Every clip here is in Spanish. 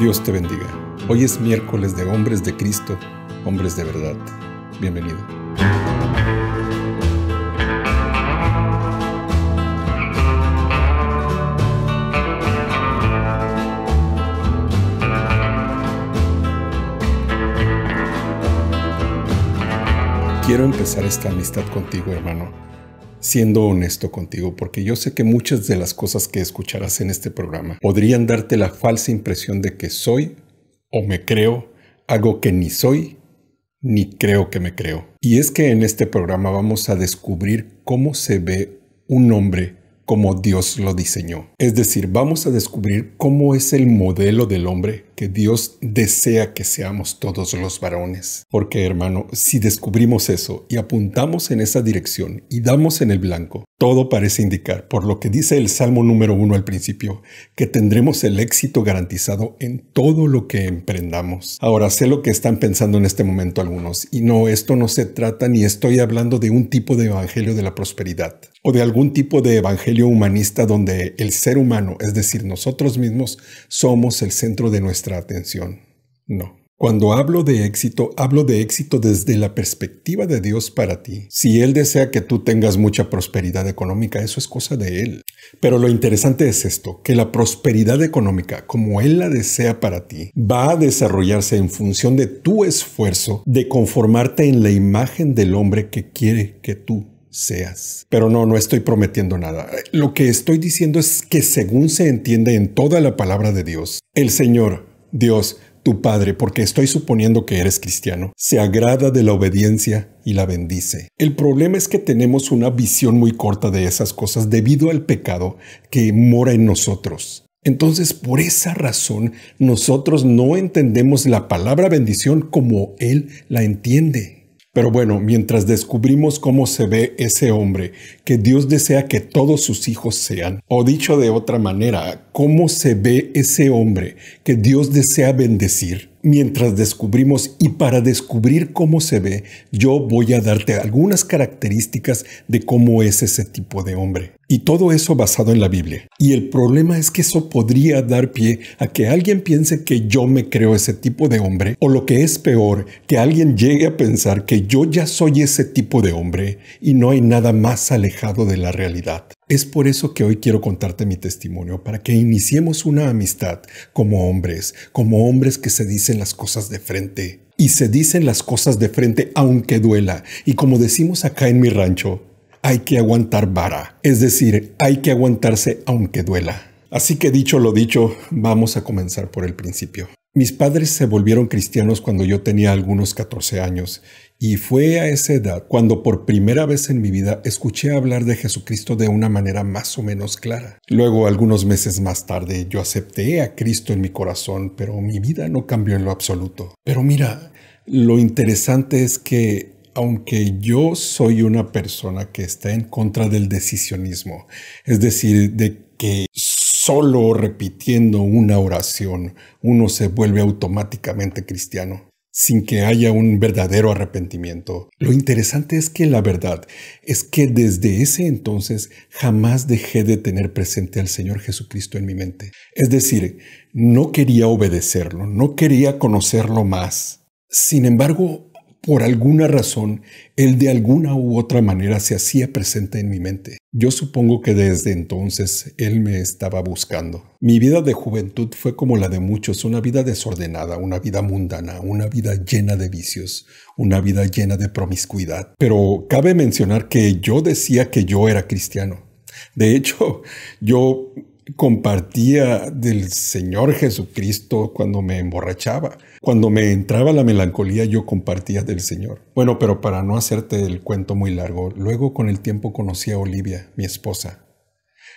Dios te bendiga. Hoy es miércoles de Hombres de Cristo, Hombres de Verdad. Bienvenido. Quiero empezar esta amistad contigo, hermano siendo honesto contigo, porque yo sé que muchas de las cosas que escucharás en este programa podrían darte la falsa impresión de que soy o me creo algo que ni soy ni creo que me creo. Y es que en este programa vamos a descubrir cómo se ve un hombre como Dios lo diseñó. Es decir, vamos a descubrir cómo es el modelo del hombre que Dios desea que seamos todos los varones. Porque hermano, si descubrimos eso y apuntamos en esa dirección y damos en el blanco, todo parece indicar, por lo que dice el Salmo número uno al principio, que tendremos el éxito garantizado en todo lo que emprendamos. Ahora sé lo que están pensando en este momento algunos, y no, esto no se trata ni estoy hablando de un tipo de evangelio de la prosperidad o de algún tipo de evangelio humanista donde el ser humano, es decir, nosotros mismos, somos el centro de nuestra atención. No. Cuando hablo de éxito, hablo de éxito desde la perspectiva de Dios para ti. Si Él desea que tú tengas mucha prosperidad económica, eso es cosa de Él. Pero lo interesante es esto, que la prosperidad económica, como Él la desea para ti, va a desarrollarse en función de tu esfuerzo de conformarte en la imagen del hombre que quiere que tú seas. Pero no, no estoy prometiendo nada. Lo que estoy diciendo es que según se entiende en toda la palabra de Dios, el Señor Dios, tu Padre, porque estoy suponiendo que eres cristiano, se agrada de la obediencia y la bendice. El problema es que tenemos una visión muy corta de esas cosas debido al pecado que mora en nosotros. Entonces, por esa razón, nosotros no entendemos la palabra bendición como Él la entiende. Pero bueno, mientras descubrimos cómo se ve ese hombre, que Dios desea que todos sus hijos sean, o dicho de otra manera, cómo se ve ese hombre que Dios desea bendecir, mientras descubrimos y para descubrir cómo se ve, yo voy a darte algunas características de cómo es ese tipo de hombre. Y todo eso basado en la Biblia. Y el problema es que eso podría dar pie a que alguien piense que yo me creo ese tipo de hombre, o lo que es peor, que alguien llegue a pensar que yo ya soy ese tipo de hombre y no hay nada más alejado de la realidad. Es por eso que hoy quiero contarte mi testimonio, para que iniciemos una amistad como hombres, como hombres que se dicen las cosas de frente. Y se dicen las cosas de frente aunque duela. Y como decimos acá en mi rancho, hay que aguantar vara. Es decir, hay que aguantarse aunque duela. Así que dicho lo dicho, vamos a comenzar por el principio. Mis padres se volvieron cristianos cuando yo tenía algunos 14 años y fue a esa edad cuando por primera vez en mi vida escuché hablar de Jesucristo de una manera más o menos clara. Luego, algunos meses más tarde, yo acepté a Cristo en mi corazón, pero mi vida no cambió en lo absoluto. Pero mira, lo interesante es que aunque yo soy una persona que está en contra del decisionismo, es decir, de que solo repitiendo una oración uno se vuelve automáticamente cristiano, sin que haya un verdadero arrepentimiento. Lo interesante es que la verdad es que desde ese entonces jamás dejé de tener presente al Señor Jesucristo en mi mente. Es decir, no quería obedecerlo, no quería conocerlo más. Sin embargo, por alguna razón, él de alguna u otra manera se hacía presente en mi mente. Yo supongo que desde entonces él me estaba buscando. Mi vida de juventud fue como la de muchos, una vida desordenada, una vida mundana, una vida llena de vicios, una vida llena de promiscuidad. Pero cabe mencionar que yo decía que yo era cristiano. De hecho, yo compartía del Señor Jesucristo cuando me emborrachaba. Cuando me entraba la melancolía yo compartía del Señor. Bueno, pero para no hacerte el cuento muy largo, luego con el tiempo conocí a Olivia, mi esposa.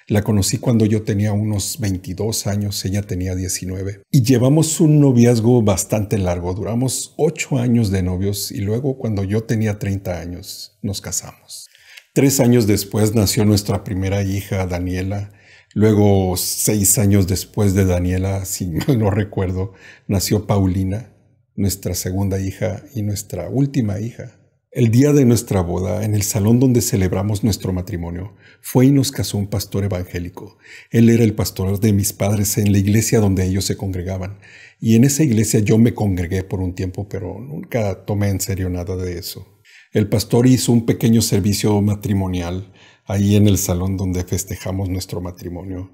La conocí cuando yo tenía unos 22 años, ella tenía 19. Y llevamos un noviazgo bastante largo, duramos ocho años de novios y luego cuando yo tenía 30 años nos casamos. Tres años después nació nuestra primera hija, Daniela, Luego, seis años después de Daniela, si no recuerdo, nació Paulina, nuestra segunda hija y nuestra última hija. El día de nuestra boda, en el salón donde celebramos nuestro matrimonio, fue y nos casó un pastor evangélico. Él era el pastor de mis padres en la iglesia donde ellos se congregaban. Y en esa iglesia yo me congregué por un tiempo, pero nunca tomé en serio nada de eso. El pastor hizo un pequeño servicio matrimonial ahí en el salón donde festejamos nuestro matrimonio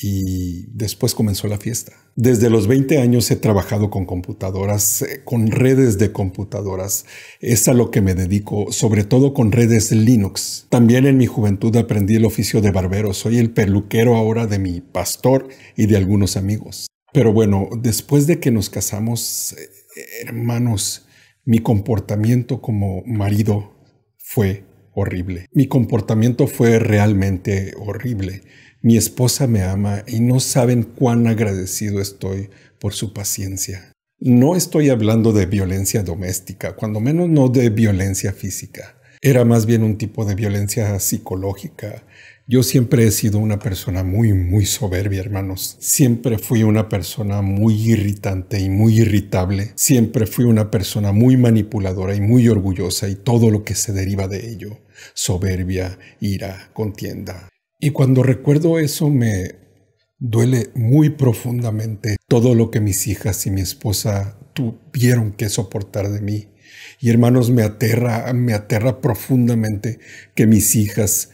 y después comenzó la fiesta. Desde los 20 años he trabajado con computadoras, eh, con redes de computadoras. Es a lo que me dedico, sobre todo con redes Linux. También en mi juventud aprendí el oficio de barbero. Soy el peluquero ahora de mi pastor y de algunos amigos. Pero bueno, después de que nos casamos, eh, hermanos, mi comportamiento como marido fue horrible. Mi comportamiento fue realmente horrible. Mi esposa me ama y no saben cuán agradecido estoy por su paciencia. No estoy hablando de violencia doméstica, cuando menos no de violencia física. Era más bien un tipo de violencia psicológica yo siempre he sido una persona muy, muy soberbia, hermanos. Siempre fui una persona muy irritante y muy irritable. Siempre fui una persona muy manipuladora y muy orgullosa y todo lo que se deriva de ello. Soberbia, ira, contienda. Y cuando recuerdo eso me duele muy profundamente todo lo que mis hijas y mi esposa tuvieron que soportar de mí. Y hermanos, me aterra, me aterra profundamente que mis hijas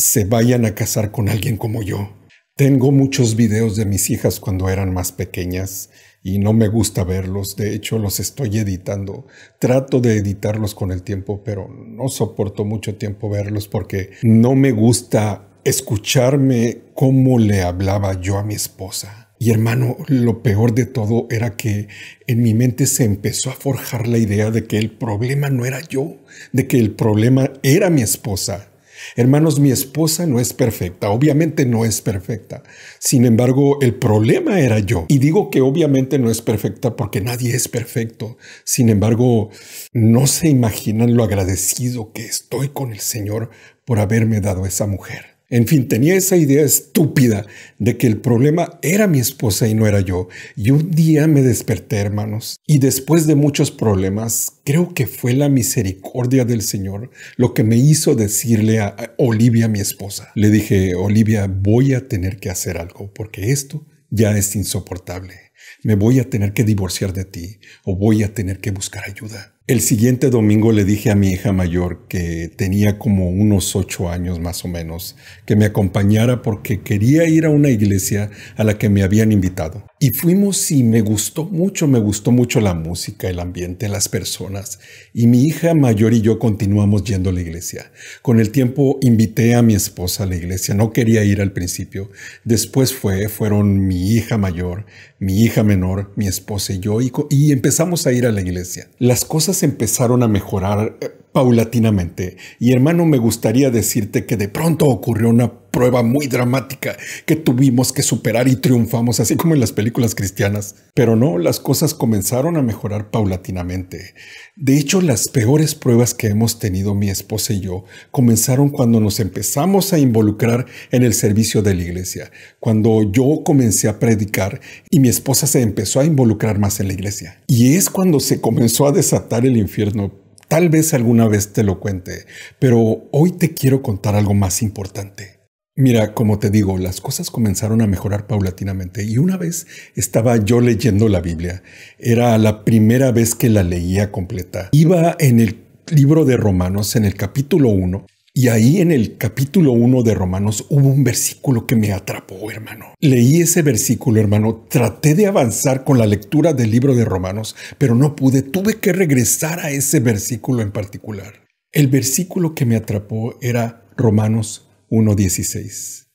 se vayan a casar con alguien como yo. Tengo muchos videos de mis hijas cuando eran más pequeñas y no me gusta verlos. De hecho, los estoy editando. Trato de editarlos con el tiempo, pero no soporto mucho tiempo verlos porque no me gusta escucharme cómo le hablaba yo a mi esposa. Y hermano, lo peor de todo era que en mi mente se empezó a forjar la idea de que el problema no era yo, de que el problema era mi esposa. Hermanos, mi esposa no es perfecta, obviamente no es perfecta. Sin embargo, el problema era yo. Y digo que obviamente no es perfecta porque nadie es perfecto. Sin embargo, no se imaginan lo agradecido que estoy con el Señor por haberme dado esa mujer. En fin, tenía esa idea estúpida de que el problema era mi esposa y no era yo. Y un día me desperté, hermanos, y después de muchos problemas, creo que fue la misericordia del Señor lo que me hizo decirle a Olivia, mi esposa. Le dije, Olivia, voy a tener que hacer algo porque esto ya es insoportable. Me voy a tener que divorciar de ti o voy a tener que buscar ayuda. El siguiente domingo le dije a mi hija mayor, que tenía como unos ocho años más o menos, que me acompañara porque quería ir a una iglesia a la que me habían invitado. Y fuimos y me gustó mucho, me gustó mucho la música, el ambiente, las personas. Y mi hija mayor y yo continuamos yendo a la iglesia. Con el tiempo invité a mi esposa a la iglesia, no quería ir al principio. Después fue, fueron mi hija mayor, mi hija menor, mi esposa y yo, y, y empezamos a ir a la iglesia. Las cosas empezaron a mejorar eh, paulatinamente. Y hermano, me gustaría decirte que de pronto ocurrió una prueba muy dramática que tuvimos que superar y triunfamos, así como en las películas cristianas. Pero no, las cosas comenzaron a mejorar paulatinamente. De hecho, las peores pruebas que hemos tenido mi esposa y yo comenzaron cuando nos empezamos a involucrar en el servicio de la iglesia, cuando yo comencé a predicar y mi esposa se empezó a involucrar más en la iglesia. Y es cuando se comenzó a desatar el infierno Tal vez alguna vez te lo cuente, pero hoy te quiero contar algo más importante. Mira, como te digo, las cosas comenzaron a mejorar paulatinamente y una vez estaba yo leyendo la Biblia. Era la primera vez que la leía completa. Iba en el libro de Romanos, en el capítulo 1, y ahí en el capítulo 1 de Romanos hubo un versículo que me atrapó, hermano. Leí ese versículo, hermano. Traté de avanzar con la lectura del libro de Romanos, pero no pude. Tuve que regresar a ese versículo en particular. El versículo que me atrapó era Romanos 1.16.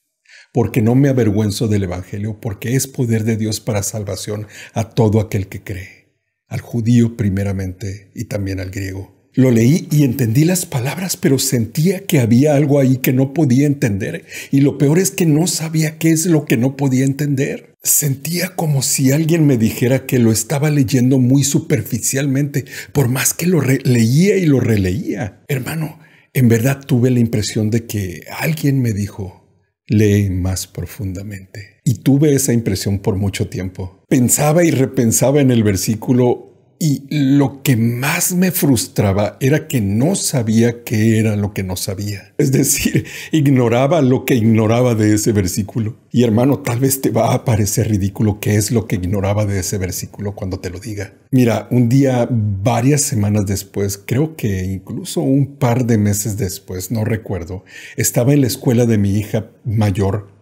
Porque no me avergüenzo del Evangelio, porque es poder de Dios para salvación a todo aquel que cree, al judío primeramente y también al griego lo leí y entendí las palabras, pero sentía que había algo ahí que no podía entender. Y lo peor es que no sabía qué es lo que no podía entender. Sentía como si alguien me dijera que lo estaba leyendo muy superficialmente, por más que lo leía y lo releía. Hermano, en verdad tuve la impresión de que alguien me dijo, lee más profundamente. Y tuve esa impresión por mucho tiempo. Pensaba y repensaba en el versículo y lo que más me frustraba era que no sabía qué era lo que no sabía. Es decir, ignoraba lo que ignoraba de ese versículo. Y hermano, tal vez te va a parecer ridículo qué es lo que ignoraba de ese versículo cuando te lo diga. Mira, un día, varias semanas después, creo que incluso un par de meses después, no recuerdo, estaba en la escuela de mi hija mayor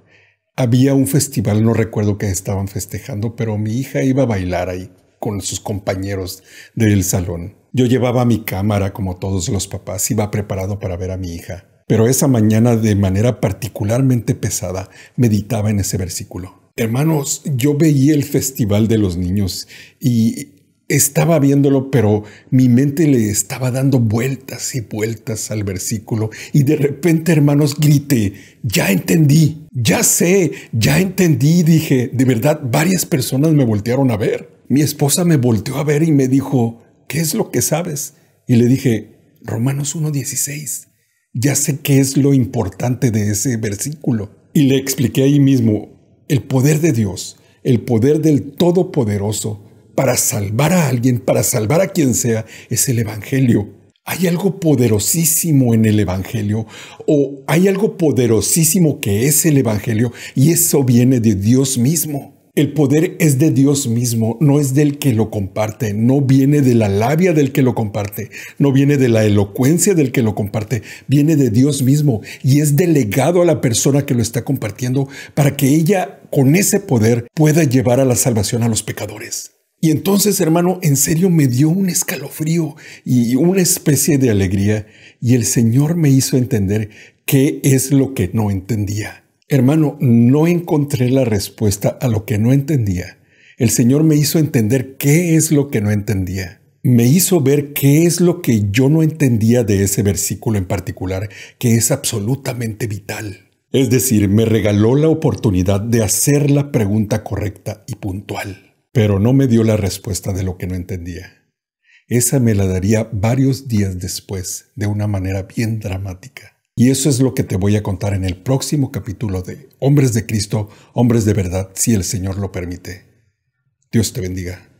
había un festival, no recuerdo que estaban festejando, pero mi hija iba a bailar ahí con sus compañeros del salón. Yo llevaba mi cámara como todos los papás, iba preparado para ver a mi hija, pero esa mañana de manera particularmente pesada meditaba en ese versículo. Hermanos, yo veía el Festival de los Niños y estaba viéndolo, pero mi mente le estaba dando vueltas y vueltas al versículo y de repente, hermanos, grité, ya entendí, ya sé, ya entendí, dije, de verdad, varias personas me voltearon a ver. Mi esposa me volteó a ver y me dijo, ¿qué es lo que sabes? Y le dije, Romanos 1.16. Ya sé qué es lo importante de ese versículo. Y le expliqué ahí mismo el poder de Dios, el poder del Todopoderoso para salvar a alguien, para salvar a quien sea, es el Evangelio. Hay algo poderosísimo en el Evangelio o hay algo poderosísimo que es el Evangelio y eso viene de Dios mismo. El poder es de Dios mismo, no es del que lo comparte, no viene de la labia del que lo comparte, no viene de la elocuencia del que lo comparte, viene de Dios mismo y es delegado a la persona que lo está compartiendo para que ella con ese poder pueda llevar a la salvación a los pecadores. Y entonces, hermano, en serio me dio un escalofrío y una especie de alegría y el Señor me hizo entender qué es lo que no entendía. Hermano, no encontré la respuesta a lo que no entendía. El Señor me hizo entender qué es lo que no entendía. Me hizo ver qué es lo que yo no entendía de ese versículo en particular, que es absolutamente vital. Es decir, me regaló la oportunidad de hacer la pregunta correcta y puntual, pero no me dio la respuesta de lo que no entendía. Esa me la daría varios días después, de una manera bien dramática. Y eso es lo que te voy a contar en el próximo capítulo de Hombres de Cristo, Hombres de Verdad, si el Señor lo permite. Dios te bendiga.